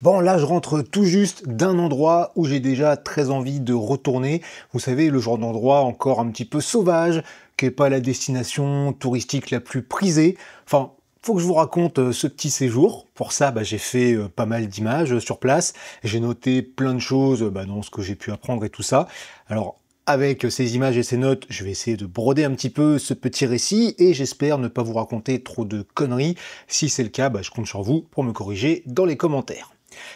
Bon, là, je rentre tout juste d'un endroit où j'ai déjà très envie de retourner. Vous savez, le genre d'endroit encore un petit peu sauvage, qui n'est pas la destination touristique la plus prisée. Enfin, faut que je vous raconte euh, ce petit séjour. Pour ça, bah, j'ai fait euh, pas mal d'images euh, sur place. J'ai noté plein de choses, bah, dans ce que j'ai pu apprendre et tout ça. Alors, avec ces images et ces notes, je vais essayer de broder un petit peu ce petit récit et j'espère ne pas vous raconter trop de conneries. Si c'est le cas, bah, je compte sur vous pour me corriger dans les commentaires.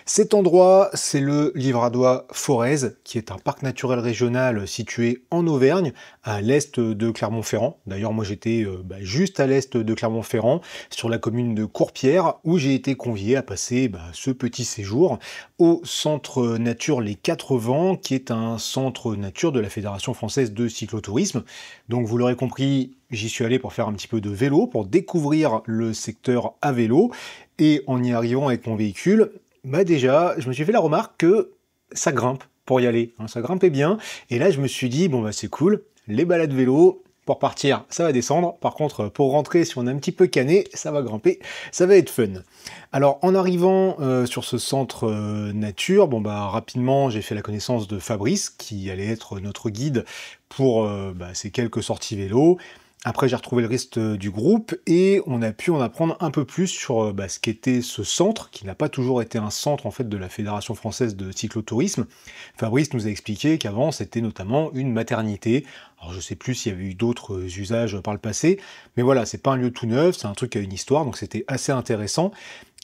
Cet endroit, c'est le Livradois Forez, qui est un parc naturel régional situé en Auvergne, à l'est de Clermont-Ferrand. D'ailleurs, moi j'étais euh, bah, juste à l'est de Clermont-Ferrand, sur la commune de Courpierre, où j'ai été convié à passer bah, ce petit séjour au Centre Nature Les Quatre Vents, qui est un centre nature de la Fédération française de cyclotourisme. Donc vous l'aurez compris, j'y suis allé pour faire un petit peu de vélo, pour découvrir le secteur à vélo. Et en y arrivant avec mon véhicule, bah déjà, je me suis fait la remarque que ça grimpe pour y aller. Hein. ça grimpait bien. Et là, je me suis dit, bon, bah, c'est cool. Les balades vélo, pour partir, ça va descendre. Par contre, pour rentrer, si on est un petit peu cané, ça va grimper. Ça va être fun. Alors, en arrivant euh, sur ce centre euh, nature, bon, bah, rapidement, j'ai fait la connaissance de Fabrice, qui allait être notre guide pour euh, bah, ces quelques sorties vélo. Après, j'ai retrouvé le reste euh, du groupe et on a pu en apprendre un peu plus sur euh, bah, ce qu'était ce centre, qui n'a pas toujours été un centre en fait de la Fédération française de cyclotourisme. Fabrice nous a expliqué qu'avant c'était notamment une maternité. Alors je sais plus s'il y avait eu d'autres euh, usages par le passé, mais voilà, c'est pas un lieu tout neuf, c'est un truc qui a une histoire, donc c'était assez intéressant.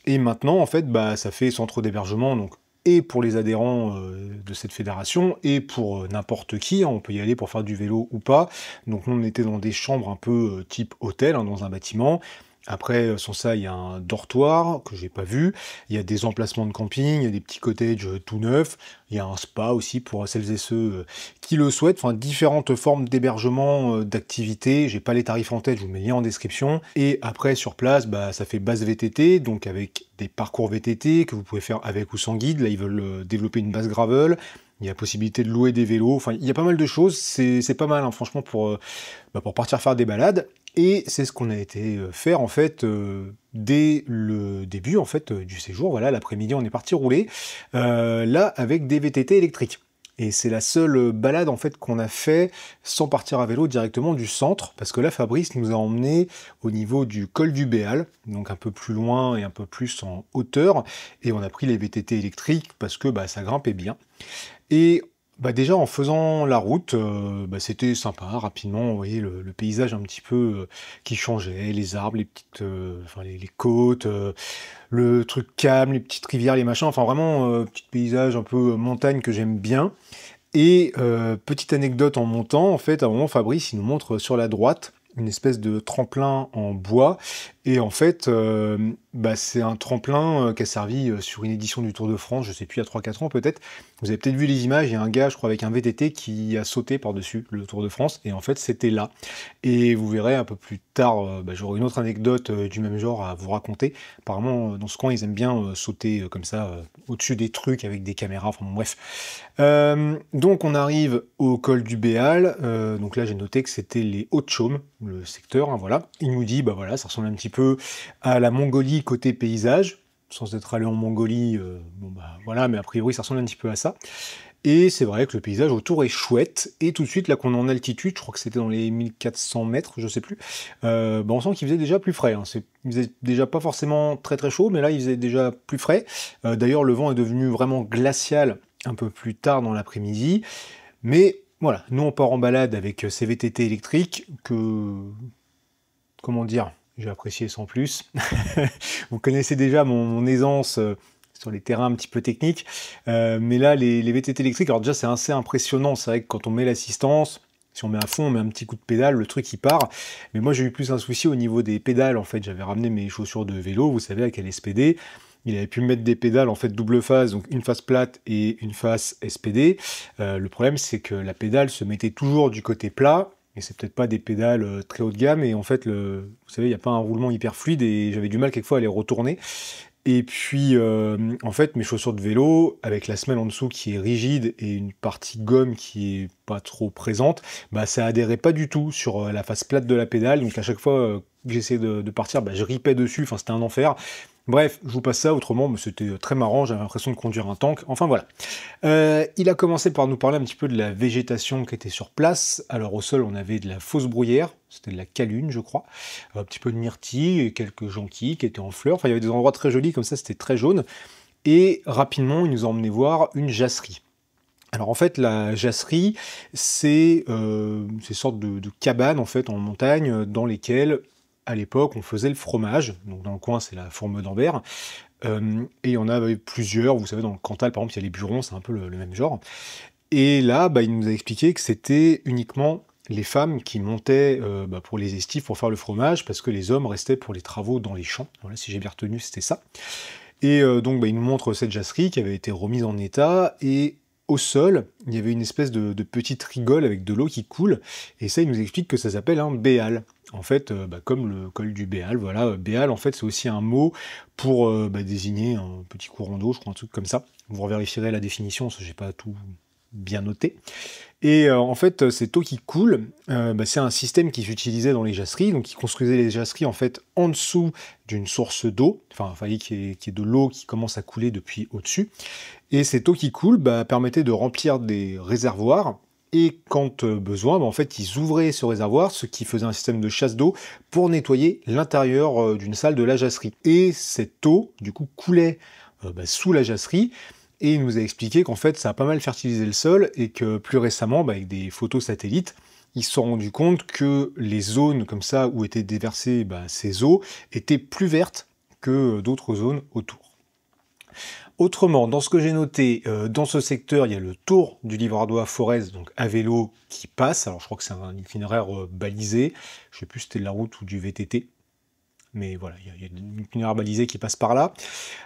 Et maintenant, en fait, bah, ça fait centre d'hébergement, donc et pour les adhérents euh, de cette fédération et pour euh, n'importe qui. Hein, on peut y aller pour faire du vélo ou pas. Donc nous, on était dans des chambres un peu euh, type hôtel, hein, dans un bâtiment. Après, euh, sans ça, il y a un dortoir que j'ai pas vu. Il y a des emplacements de camping, des petits cottages euh, tout neufs. Il y a un spa aussi pour celles et ceux euh, qui le souhaitent. Enfin, différentes formes d'hébergement, d'activités. J'ai pas les tarifs en tête, je vous mets les liens en description. Et après, sur place, bah, ça fait base VTT, donc avec des parcours VTT que vous pouvez faire avec ou sans guide. Là, ils veulent développer une base gravel. Il y a possibilité de louer des vélos. Enfin, il y a pas mal de choses. C'est pas mal, hein, franchement, pour, euh, bah, pour partir faire des balades. Et c'est ce qu'on a été euh, faire en fait euh, dès le début en fait du séjour. Voilà, l'après-midi, on est parti rouler là avec des VTT électriques. Et c'est la seule euh, balade en fait qu'on a fait sans partir à vélo directement du centre, parce que là Fabrice nous a emmené au niveau du col du Béal, donc un peu plus loin et un peu plus en hauteur, et on a pris les VTT électriques parce que bah, ça grimpait bien. Et bah, déjà en faisant la route, euh, bah, c'était sympa. Rapidement, vous voyez le, paysage un petit peu euh, qui changeait, les arbres, les petites, euh, enfin les, côtes, le truc calme, les petites rivières, les machins. Enfin vraiment petit paysage un peu montagne que j'aime bien. Et petite anecdote en montant, en fait, à un moment Fabrice il nous montre sur la droite une espèce de tremplin en bois et en fait, euh, bah, c'est un tremplin euh, qui a servi euh, sur une édition du Tour de France, je sais plus, il y a 3-4 ans peut-être. Vous avez peut-être vu les images, il y a un gars, je crois, avec un VTT qui a sauté par-dessus le Tour de France, et en fait, c'était là. Et vous verrez un peu plus tard, bah, j'aurai une autre anecdote du même genre à vous raconter. Apparemment, dans ce coin, ils aiment bien sauter comme ça, au-dessus des trucs avec des caméras, enfin bon, bref. donc, on arrive au col du Béal. donc là, j'ai noté que c'était les Hauts-de-Chaume, le secteur, hein, voilà. Il nous dit, bah voilà, ça ressemble un petit peu à la Mongolie côté paysage, sans être allé en Mongolie, euh, bon bah, voilà, mais a priori ça ressemble un petit peu à ça. Et c'est vrai que le paysage autour est chouette. Et tout de suite, là qu'on est en altitude, je crois que c'était dans les 1400 mètres, je sais plus, euh, bah on sent qu'il faisait déjà plus frais. Hein. c'est faisait déjà pas forcément très très chaud, mais là il faisait déjà plus frais. Euh, d'ailleurs, le vent est devenu vraiment glacial un peu plus tard dans l'après-midi. Mais voilà, nous on part en balade avec ces VTT électriques que. Comment dire j'ai apprécié sans plus. Vous connaissez déjà mon, aisance euh, sur les terrains un petit peu techniques. Euh, mais là, les, les, VTT électriques, alors déjà, c'est assez impressionnant. C'est vrai que quand on met l'assistance, si on met à fond, on met un petit coup de pédale, le truc il part. Mais moi, j'ai eu plus un souci au niveau des pédales. En fait, j'avais ramené mes chaussures de vélo, vous savez, avec SPD. Il avait pu mettre des pédales en fait double phase, donc une face plate et une face SPD. Euh, le problème, c'est que la pédale se mettait toujours du côté plat c'est peut-être pas des pédales euh, très haut de gamme et en fait le, vous savez il n'y a pas un roulement hyper fluide et j'avais du mal quelquefois à les retourner et puis euh, en fait mes chaussures de vélo avec la semelle en dessous qui est rigide et une partie gomme qui est pas trop présente bah ça adhérait pas du tout sur euh, la face plate de la pédale donc à chaque fois que j'essayais de, partir bah, je ripais dessus enfin c'était un enfer Bref, je vous passe ça, autrement, c'était euh, très marrant, j'avais l'impression de conduire un tank, enfin voilà. Euh, il a commencé par nous parler un petit peu de la végétation qui était sur place. Alors au sol, on avait de la fausse bruyère, c'était de la calune, je crois, un petit peu de myrtille, et quelques jonquilles qui étaient en fleurs, enfin il y avait des endroits très jolis comme ça, c'était très jaune. Et rapidement, il nous a emmené voir une jasserie. Alors en fait, la jasserie, c'est euh, ces sortes de, de, cabanes en fait en montagne dans lesquelles à l'époque, on faisait le fromage. Donc, dans le coin, c'est la fourme d'Ambert. Euh, il et on avait plusieurs. Vous savez, dans le Cantal, par exemple, il y a les burons, c'est un peu le, même genre. Et là, bah, il nous a expliqué que c'était uniquement les femmes qui montaient euh, bah, pour les estifs pour faire le fromage, parce que les hommes restaient pour les travaux dans les champs. Voilà, si j'ai bien retenu, c'était ça. Et euh, donc, bah, il nous montre cette jasserie qui avait été remise en état et au sol, il y avait une espèce de, petite rigole avec de l'eau qui coule, et ça, il nous explique que ça s'appelle un béal. En fait, euh, bah, comme le col du béal, voilà, euh, béal, en fait, c'est aussi un mot pour euh, bah, désigner un petit courant d'eau, je crois, un truc comme ça. Vous revérifierez la définition, je n'ai pas tout bien noté. Et en fait, cette eau qui coule, bah, c'est un système qui s'utilisait dans les jasseries. Donc, ils construisaient les jasseries en fait en dessous d'une source d'eau. Enfin, il fallait qu'il de l'eau qui commence à couler depuis au-dessus. Et cette eau qui coule bah, permettait de remplir des réservoirs. Et quand euh, besoin, bah, en fait, ils ouvraient ce réservoir, ce qui faisait un système de chasse d'eau pour nettoyer l'intérieur euh, d'une salle de la jasserie. Et cette eau, du coup, coulait euh, bah, sous la jasserie. Et il nous a expliqué qu'en fait, ça a pas mal fertilisé le sol et que plus récemment, avec des photos satellites, ils se sont rendus compte que les zones comme ça où étaient déversées ces eaux étaient plus vertes que d'autres zones autour. Autrement, dans ce que j'ai noté, euh, dans ce secteur, il y a le tour du livradois Forez, donc à vélo, qui passe. Alors je crois que c'est un itinéraire euh, balisé. Je sais plus si c'était de la route ou du VTT. Mais voilà, il y a, une itinéraire balisé qui passe par là.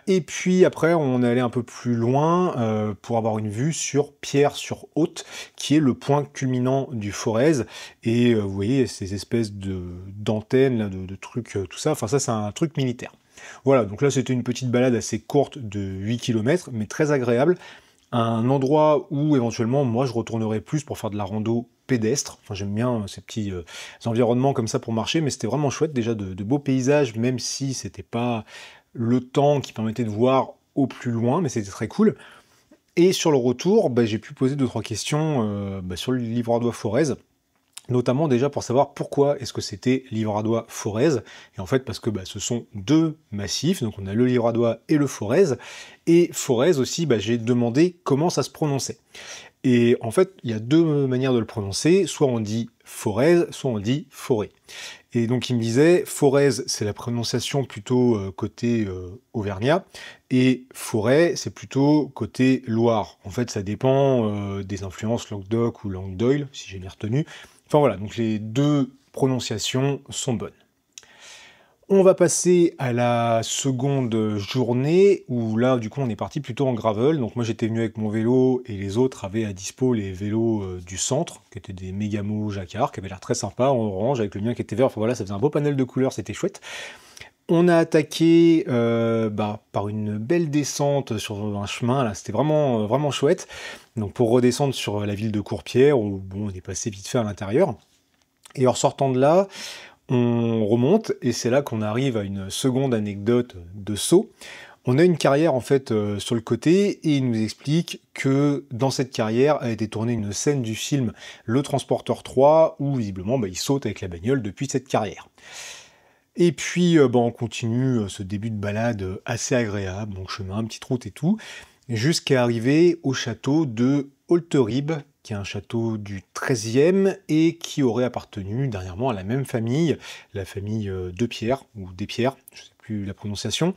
Et puis après, on est allé un peu plus loin euh, pour avoir une vue sur Pierre sur Haute, qui est le point culminant du Forez. Et vous voyez ces espèces de d'antennes, de, trucs, tout ça. Enfin, ça, c'est un truc militaire. Voilà, donc là c'était une petite balade assez courte de 8 km, mais très agréable. Un endroit où éventuellement moi je retournerais plus pour faire de la rando pédestre. j'aime bien euh, ces petits euh, environnements comme ça pour marcher, mais c'était vraiment chouette déjà de, beaux paysages, même si c'était pas le temps qui permettait de voir au plus loin, mais c'était très cool. Et sur le retour, bah, j'ai pu poser deux trois questions euh, bah, sur le livre Ardois Forez notamment déjà pour savoir pourquoi est-ce que c'était Livradois Forez et en fait parce que bah, ce sont deux massifs donc on a le Livradois et le Forez et Forez aussi bah, j'ai demandé comment ça se prononçait et en fait il y a deux manières de le prononcer soit on dit Forez soit on dit Forêt et donc il me disait Forez c'est la prononciation plutôt euh, côté euh, Auvergnat et Forêt c'est plutôt côté Loire en fait ça dépend euh, des influences Languedoc ou Languedoil si j'ai bien retenu Enfin voilà, donc les deux prononciations sont bonnes. On va passer à la seconde journée où là du coup on est parti plutôt en gravel. Donc moi j'étais venu avec mon vélo et les autres avaient à dispo les vélos euh, du centre qui étaient des Megamo Jacquard qui avaient l'air très sympa en orange avec le mien qui était vert. Enfin voilà, ça faisait un beau panel de couleurs, c'était chouette. On a attaqué euh, bah, par une belle descente sur un chemin, là c'était vraiment, euh, vraiment chouette. Donc pour redescendre sur la ville de Courpierre, où bon, on est passé vite fait à l'intérieur. Et en sortant de là, on remonte et c'est là qu'on arrive à une seconde anecdote de saut. On a une carrière en fait euh, sur le côté et il nous explique que dans cette carrière a été tournée une scène du film Le Transporteur 3 où visiblement bah, il saute avec la bagnole depuis cette carrière. Et puis, euh, bon, bah, on continue euh, ce début de balade euh, assez agréable, donc chemin, petite route et tout, jusqu'à arriver au château de Holterib, qui est un château du XIIIe et qui aurait appartenu dernièrement à la même famille, la famille de Pierre, ou des Pierres, je sais la prononciation,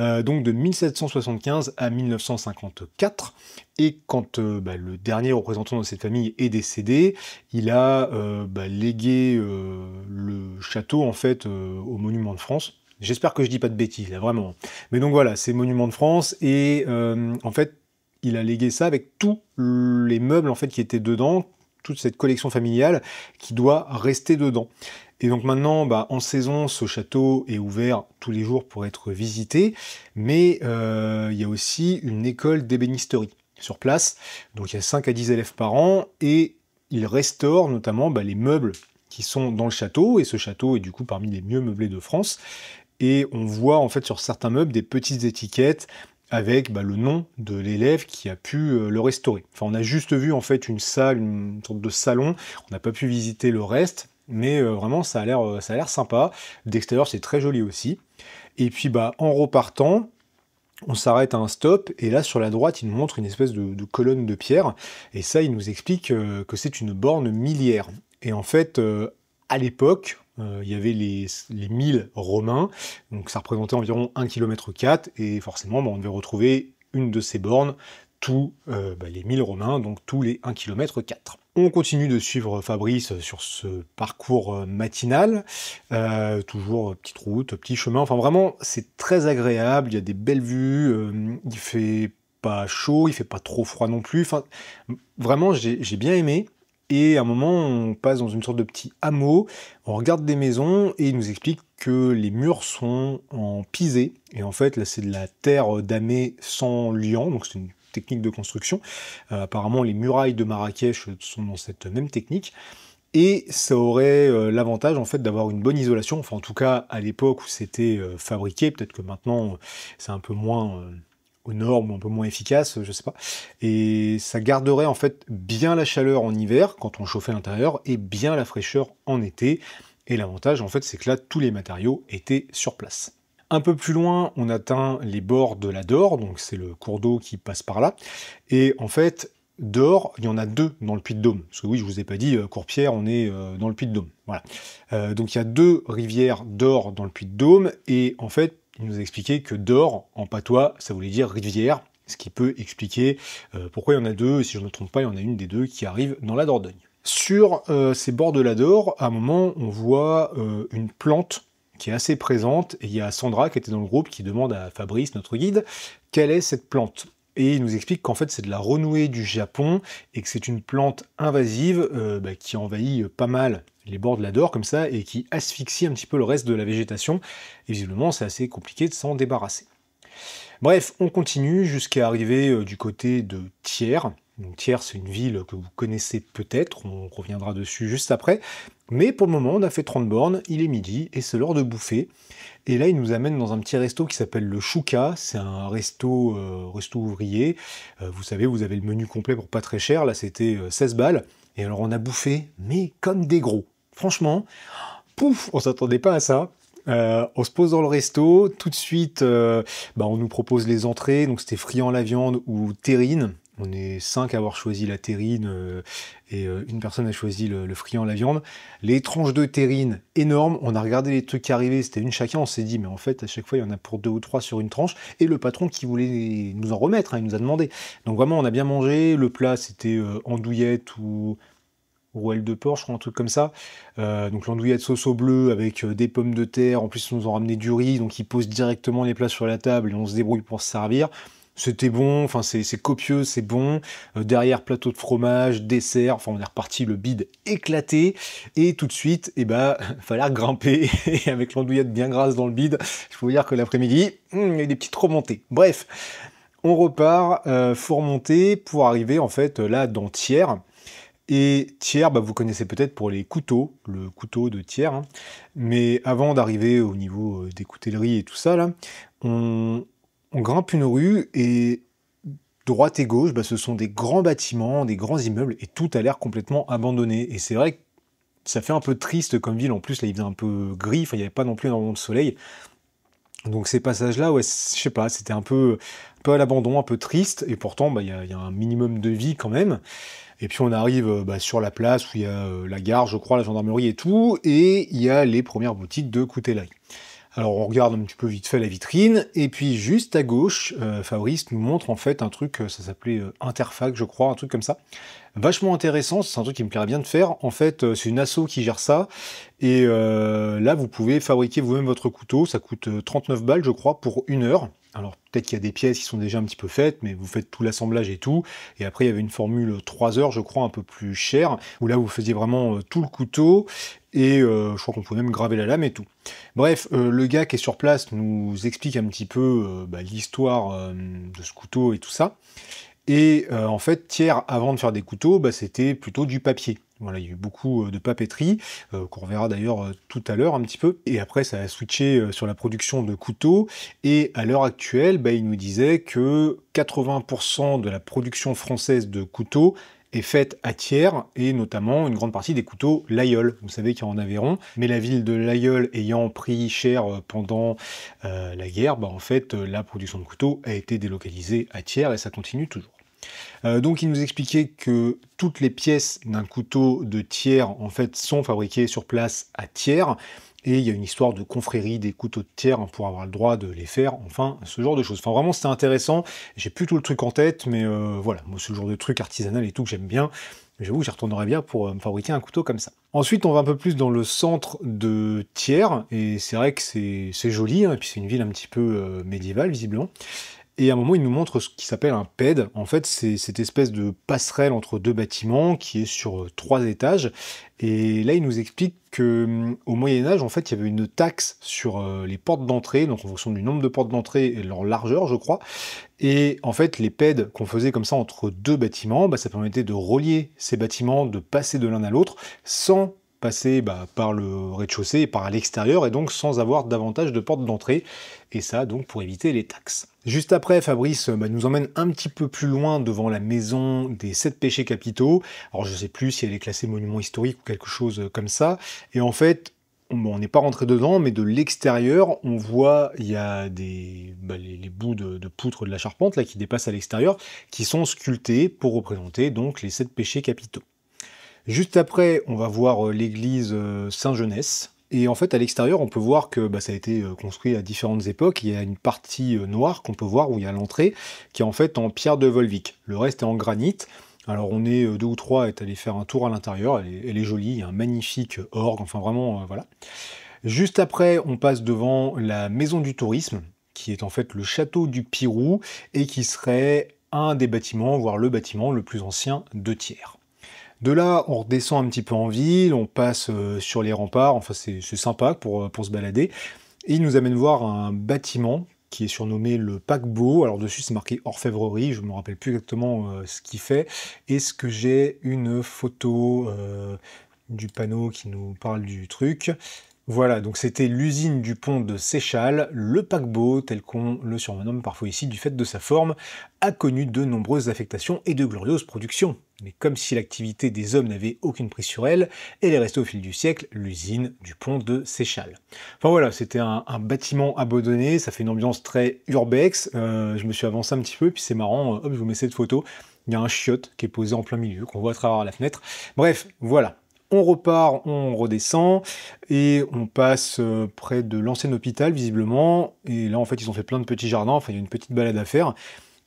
euh, donc de 1775 à 1954. Et quand euh, bah, le dernier représentant de cette famille est décédé, il a euh, bah, légué le château en fait au Monument de France. J'espère que je dis pas de bêtises là, vraiment. Mais donc voilà, c'est Monument de France et en fait il a légué ça avec tous les meubles en fait qui étaient dedans, toute cette collection familiale qui doit rester dedans. Et donc maintenant, bah, en saison, ce château est ouvert tous les jours pour être visité, mais euh, il y a aussi une école d'ébénisterie sur place. Donc il y a 5 à 10 élèves par an, et ils restaurent notamment bah, les meubles qui sont dans le château, et ce château est du coup parmi les mieux meublés de France. Et on voit en fait sur certains meubles des petites étiquettes avec bah, le nom de l'élève qui a pu euh, le restaurer. Enfin, on a juste vu en fait une salle, une sorte de salon, on n'a pas pu visiter le reste, mais euh, vraiment ça a l'air euh, ça a l'air sympa. D'extérieur c'est très joli aussi. Et puis bah en repartant, on s'arrête à un stop et là sur la droite il nous montre une espèce de, colonne de pierre et ça il nous explique euh, que c'est une borne milliaire. Et en fait à l'époque il y avait les, les 1000 romains, donc ça représentait environ 1 km 4 et forcément bah, on devait retrouver une de ces bornes tous euh, bah, les 1000 romains, donc tous les 1 km 4. On continue de suivre Fabrice sur ce parcours euh, matinal. Euh, toujours petite route, petit chemin. Enfin, vraiment, c'est très agréable. Il y a des belles vues. il fait pas chaud, il fait pas trop froid non plus. Enfin, vraiment, j'ai bien aimé. Et à un moment, on passe dans une sorte de petit hameau, on regarde des maisons et il nous explique que les murs sont en pisé. Et en fait, là, c'est de la terre damée sans liant, donc c'est une de construction. Euh, apparemment, les murailles de Marrakech sont dans cette même technique. Et ça aurait euh, l'avantage en fait d'avoir une bonne isolation, enfin en tout cas à l'époque où c'était euh, fabriqué, peut-être que maintenant c'est un peu moins aux normes, un peu moins efficace, je sais pas. Et ça garderait en fait bien la chaleur en hiver quand on chauffait l'intérieur et bien la fraîcheur en été. Et l'avantage en fait c'est que là tous les matériaux étaient sur place. Un peu plus loin, on atteint les bords de la Dore, donc c'est le cours d'eau qui passe par là. Et en fait, d'or, il y en a deux dans le Puy-de-Dôme. Parce que oui, je vous ai pas dit, euh, Courpierre, on est euh, dans le Puy-de-Dôme. Voilà. Euh, donc il y a deux rivières d'or dans le Puy-de-Dôme. Et en fait, il nous a expliqué que d'or, en patois, ça voulait dire rivière. Ce qui peut expliquer pourquoi il y en a deux. Et si je ne me trompe pas, il y en a une des deux qui arrive dans la Dordogne. Sur ces bords de la Dore, à un moment, on voit une plante qui est assez présente, et il y a Sandra qui était dans le groupe qui demande à Fabrice, notre guide, quelle est cette plante et il nous explique qu'en fait c'est de la renouée du Japon et que c'est une plante invasive euh, bah, qui envahit pas mal les bords de la Dore comme ça et qui asphyxie un petit peu le reste de la végétation. Et visiblement c'est assez compliqué de s'en débarrasser. Bref, on continue jusqu'à arriver euh, du côté de Thiers, donc Thiers, c'est une ville que vous connaissez peut-être, on reviendra dessus juste après. Mais pour le moment, on a fait 30 bornes, il est midi et c'est l'heure de bouffer. Et là, il nous amène dans un petit resto qui s'appelle le Chouka. C'est un resto, euh, resto ouvrier. Euh, vous savez, vous avez le menu complet pour pas très cher. Là, c'était 16 euh, balles. Et alors, on a bouffé, mais comme des gros. Franchement, pouf, on s'attendait pas à ça. on se pose dans le resto, tout de suite, bah, on nous propose les entrées, donc c'était friand la viande ou terrine. On est cinq à avoir choisi la terrine euh, et euh, une personne a choisi le, friand, la viande. Les tranches de terrine énormes, on a regardé les trucs qui arrivaient, c'était une chacun, on s'est dit, mais en fait, à chaque fois, il y en a pour deux ou trois sur une tranche. Et le patron qui voulait nous en remettre, hein, il nous a demandé. Donc vraiment, on a bien mangé. Le plat, c'était andouillette euh, ou rouelle de porc, je crois, un truc comme ça. donc l'andouillette sauce au bleu avec des pommes de terre. En plus, ils nous ont ramené du riz, donc ils posent directement les plats sur la table et on se débrouille pour se servir. C'était bon, enfin c'est copieux, c'est bon. Euh, derrière plateau de fromage, dessert, enfin on est reparti le bide éclaté. Et tout de suite, et eh ben, fallait grimper avec l'andouillette bien grasse dans le bide. Je peux vous dire que l'après-midi, hmm, il y a eu des petites remontées. Bref, on repart euh, four remonter pour arriver en fait là dans Thiers. Et Thiers, bah, vous connaissez peut-être pour les couteaux, le couteau de Thiers. Hein. Mais avant d'arriver au niveau euh, des coutelleries et tout ça, là, on, on grimpe une rue et droite et gauche, bah, ce sont des grands bâtiments, des grands immeubles, et tout a l'air complètement abandonné. Et c'est vrai que ça fait un peu triste comme ville. En plus, là, il faisait un peu gris, il n'y avait pas non plus énormément de soleil. Donc ces passages-là, ouais, je sais pas, c'était un peu, à l'abandon, un peu triste, et pourtant, bah, il bah, y, a un minimum de vie quand même. Et puis on arrive euh, bah, sur la place où il y a euh, la gare, je crois, la gendarmerie et tout, et il y a les premières boutiques de là alors on regarde un petit peu vite fait la vitrine, et puis juste à gauche, favoriste euh, Fabrice nous montre en fait un truc, euh, ça s'appelait euh, Interfac je crois, un truc comme ça. Vachement intéressant, c'est un truc qui me plairait bien de faire. En fait, c'est une asso qui gère ça, et là vous pouvez fabriquer vous-même votre couteau, ça coûte 39 balles je crois pour une heure. Alors peut-être qu'il y a des pièces qui sont déjà un petit peu faites, mais vous faites tout l'assemblage et tout. Et après, il y avait une formule 3 heures, je crois, un peu plus chère, où là, vous faisiez vraiment tout le couteau et euh, je crois qu'on peut même graver la lame et tout. Bref, euh, le gars qui est sur place nous explique un petit peu euh, bah, l'histoire de ce couteau et tout ça. Et en fait, Thiers, avant de faire des couteaux, bah, c'était plutôt du papier. Voilà, il y a eu beaucoup de papeterie, qu'on verra d'ailleurs tout à l'heure un petit peu. Et après, ça a switché sur la production de couteaux. Et à l'heure actuelle, bah, il nous disait que 80% de la production française de couteaux est faite à tiers et notamment une grande partie des couteaux Laïeul. Vous savez qu'il y a en Aveyron, mais la ville de Laïeul ayant pris cher euh, pendant euh, la guerre, bah, en fait euh, la production de couteaux a été délocalisée à tiers et ça continue toujours. donc il nous expliquait que toutes les pièces d'un couteau de tiers en fait sont fabriquées sur place à Thiers et il y a une histoire de confrérie des couteaux de tiers hein, pour avoir le droit de les faire, enfin, ce genre de choses. Enfin, vraiment, c'était intéressant. J'ai plus tout le truc en tête, mais euh, voilà, moi, ce genre de truc artisanal et tout que j'aime bien. J'avoue, j'y retournerai bien pour euh, me fabriquer un couteau comme ça. Ensuite, on va un peu plus dans le centre de Thiers, et c'est vrai que c'est joli, hein, et puis c'est une ville un petit peu euh, médiévale, visiblement. Et à un moment, il nous montre ce qui s'appelle un PED. En fait, c'est cette espèce de passerelle entre deux bâtiments qui est sur euh, trois étages. Et là, il nous explique que hum, au Moyen Âge, en fait, il y avait une taxe sur euh, les portes d'entrée, donc en fonction du nombre de portes d'entrée et de leur largeur, je crois. Et en fait, les PED qu'on faisait comme ça entre deux bâtiments, bah, ça permettait de relier ces bâtiments, de passer de l'un à l'autre sans passer bah, par le rez-de-chaussée et par l'extérieur et donc sans avoir davantage de portes d'entrée et ça donc pour éviter les taxes. Juste après, Fabrice euh, bah, nous emmène un petit peu plus loin devant la maison des sept péchés capitaux. Alors je ne sais plus si elle est classée monument historique ou quelque chose euh, comme ça. Et en fait, on n'est pas rentré dedans, mais de l'extérieur, on voit, il y a des, bah, les, bouts de, de, poutre de la charpente là, qui dépassent à l'extérieur, qui sont sculptés pour représenter donc les sept péchés capitaux. Juste après, on va voir euh, l'église euh, Saint-Jeunesse. Et en fait, à l'extérieur, on peut voir que bah, ça a été euh, construit à différentes époques. Il y a une partie noire qu'on peut voir où il y a l'entrée, qui est en fait en pierre de Volvic. Le reste est en granit. Alors on est deux ou trois est allé faire un tour à l'intérieur. Elle, est jolie, il y a un magnifique orgue. Enfin vraiment, voilà. Juste après, on passe devant la maison du tourisme, qui est en fait le château du Pirou et qui serait un des bâtiments, voire le bâtiment le plus ancien de Thiers. De là, on redescend un petit peu en ville, on passe euh, sur les remparts, enfin c'est sympa pour, euh, pour se balader. Et il nous amène voir un bâtiment qui est surnommé le paquebot. Alors dessus, c'est marqué orfèvrerie, je ne me rappelle plus exactement euh, ce qu'il fait. Est-ce que j'ai une photo du panneau qui nous parle du truc voilà, donc c'était l'usine du pont de Seychelles, le paquebot, tel qu'on le surnomme parfois ici du fait de sa forme, a connu de nombreuses affectations et de glorieuses productions. Mais comme si l'activité des hommes n'avait aucune prise sur elle, elle est restée au fil du siècle l'usine du pont de Seychelles. Enfin voilà, c'était un, bâtiment abandonné, ça fait une ambiance très urbex, euh, je me suis avancé un petit peu, puis c'est marrant, euh, hop, je vous mets cette photo, il y a un chiotte qui est posé en plein milieu, qu'on voit à travers la fenêtre. Bref, voilà, on repart, on redescend, et on passe euh, près de l'ancien hôpital, visiblement. Et là, en fait, ils ont fait plein de petits jardins, enfin, il y a une petite balade à faire.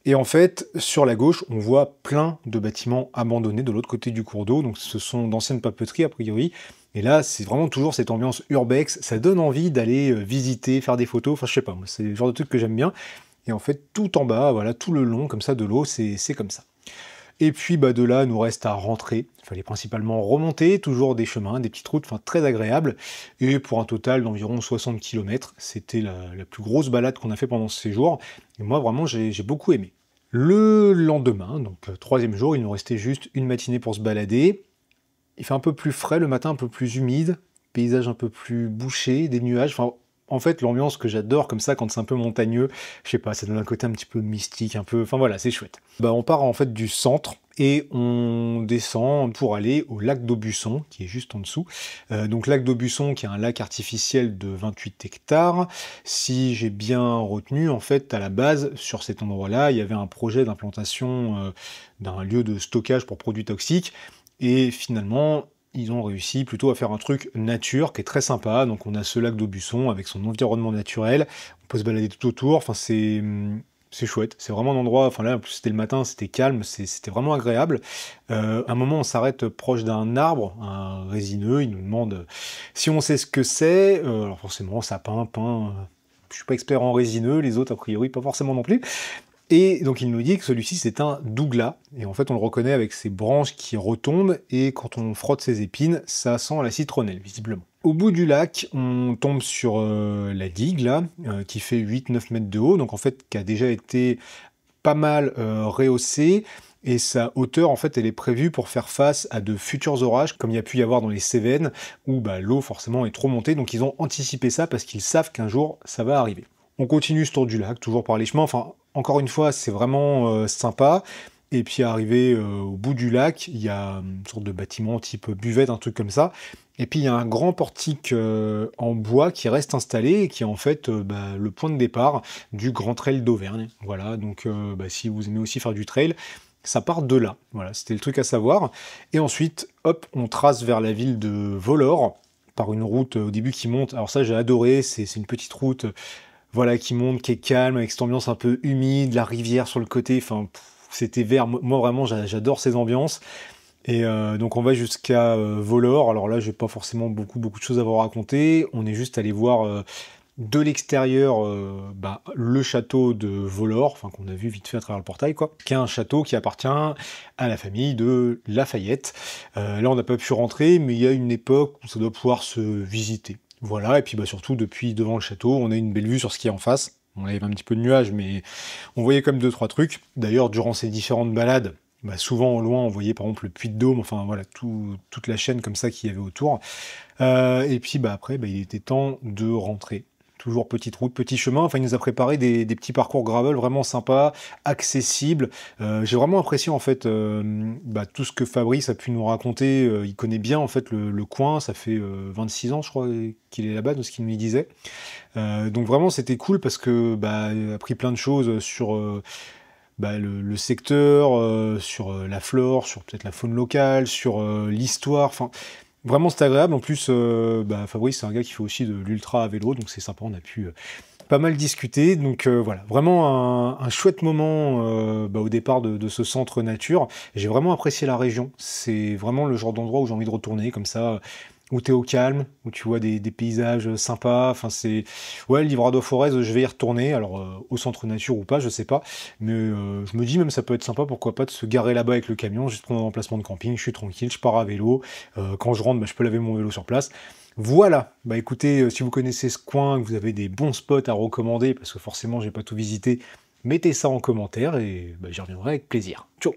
Et en fait, sur la gauche, on voit plein de bâtiments abandonnés de l'autre côté du cours d'eau. Donc, ce sont d'anciennes papeteries, a priori. Et là, c'est vraiment toujours cette ambiance urbex. Ça donne envie d'aller euh, visiter, faire des photos. Enfin, je sais pas, c'est le genre de truc que j'aime bien. Et en fait, tout en bas, voilà, tout le long, comme ça, de l'eau, c'est comme ça. Et puis bah, de là, nous reste à rentrer. Il fallait principalement remonter, toujours des chemins, des petites routes, enfin très agréables. Et pour un total d'environ 60 km, c'était la, plus grosse balade qu'on a fait pendant ce séjour. Et moi, vraiment, j'ai beaucoup aimé. Le lendemain, donc euh, troisième jour, il nous restait juste une matinée pour se balader. Il fait un peu plus frais le matin, un peu plus humide, paysage un peu plus bouché, des nuages. Enfin, en fait l'ambiance que j'adore comme ça quand c'est un peu montagneux. Je sais pas, ça donne un côté un petit peu mystique, un peu. Enfin voilà, c'est chouette. Bah on part en fait du centre et on descend pour aller au lac d'Aubusson qui est juste en dessous. Euh, donc lac d'Aubusson qui est un lac artificiel de 28 hectares. Si j'ai bien retenu, en fait à la base sur cet endroit-là, il y avait un projet d'implantation euh, d'un lieu de stockage pour produits toxiques. Et finalement, ils ont réussi plutôt à faire un truc nature qui est très sympa. Donc on a ce lac d'Aubusson avec son environnement naturel. On peut se balader tout autour. Enfin c'est mm, c'est chouette. C'est vraiment un endroit. Enfin là, plus c'était le matin, c'était calme, c'était vraiment agréable. Euh, à un moment, on s'arrête proche d'un arbre, un résineux. Il nous demande euh, si on sait ce que c'est. Euh, alors forcément, sapin, pin. je suis pas expert en résineux. Les autres, a priori, pas forcément non plus. Et donc il nous dit que celui-ci c'est un douglas, et en fait on le reconnaît avec ses branches qui retombent, et quand on frotte ses épines, ça sent la citronnelle, visiblement. Au bout du lac, on tombe sur euh, la digue là, euh, qui fait 8-9 mètres de haut, donc en fait qui a déjà été pas mal euh, rehaussée, et sa hauteur en fait elle est prévue pour faire face à de futurs orages comme il y a pu y avoir dans les Cévennes où bah, l'eau forcément est trop montée donc ils ont anticipé ça parce qu'ils savent qu'un jour ça va arriver. On continue ce tour du lac, toujours par les chemins, enfin encore une fois, c'est vraiment euh, sympa. Et puis arrivé euh, au bout du lac, il y a une sorte de bâtiment type buvette, un truc comme ça. Et puis il y a un grand portique euh, en bois qui reste installé et qui est en fait bah, le point de départ du Grand Trail d'Auvergne. Voilà, donc bah, si vous aimez aussi faire du trail, ça part de là. Voilà, c'était le truc à savoir. Et ensuite, hop, on trace vers la ville de Volor par une route au début qui monte. Alors ça j'ai adoré, c'est une petite route voilà, qui monte, qui est calme, avec cette ambiance un peu humide, la rivière sur le côté, enfin, c'était vert. Moi, vraiment, j'adore ces ambiances. Et euh, donc on va jusqu'à euh, Volor. Alors là, j'ai pas forcément beaucoup beaucoup de choses à vous raconter. On est juste allé voir euh, de l'extérieur bah, le château de Volor, enfin qu'on a vu vite fait à travers le portail, quoi. Qui est un château qui appartient à la famille de Lafayette. là, on n'a pas pu rentrer, mais il y a une époque où ça doit pouvoir se visiter. Voilà, et puis bah, surtout depuis devant le château, on a une belle vue sur ce qui est en face. On avait un petit peu de nuages, mais on voyait comme deux, trois trucs. D'ailleurs, durant ces différentes balades, bah souvent au loin, on voyait par exemple le puits de Dôme, enfin voilà, toute la chaîne comme ça qu'il y avait autour. Euh, et puis bah, après, bah, il était temps de rentrer toujours petite route, petit chemin. Enfin, il nous a préparé des, petits parcours gravel vraiment sympas, accessibles. Euh, j'ai vraiment apprécié en fait euh, bah, tout ce que Fabrice a pu nous raconter. Euh, il connaît bien en fait le, coin. Ça fait 26 ans, je crois, qu'il est là-bas, de ce qu'il nous disait. donc vraiment, c'était cool parce que bah, a appris plein de choses sur. Bah, le, le, secteur, sur la flore, sur peut-être la faune locale, sur l'histoire. Enfin, Vraiment, c'est agréable. En plus, euh, bah, Fabrice, c'est un gars qui fait aussi de l'ultra à vélo, donc c'est sympa. On a pu euh, pas mal discuter. Donc euh, voilà, vraiment un, chouette moment bah, au départ de, de, ce centre nature. J'ai vraiment apprécié la région. C'est vraiment le genre d'endroit où j'ai envie de retourner. Comme ça, où t'es au calme, où tu vois des, paysages sympas. Enfin, c'est ouais, Livrado Forest, je vais y retourner. Alors euh, au centre nature ou pas, je sais pas, mais euh, je me dis même ça peut être sympa. Pourquoi pas de se garer là-bas avec le camion, juste prendre un emplacement de camping. Je suis tranquille, je pars à vélo. Euh, quand je rentre, bah, je peux laver mon vélo sur place. Voilà, bah écoutez, si vous connaissez ce coin, que vous avez des bons spots à recommander, parce que forcément j'ai pas tout visité, mettez ça en commentaire et bah, j'y reviendrai avec plaisir. Ciao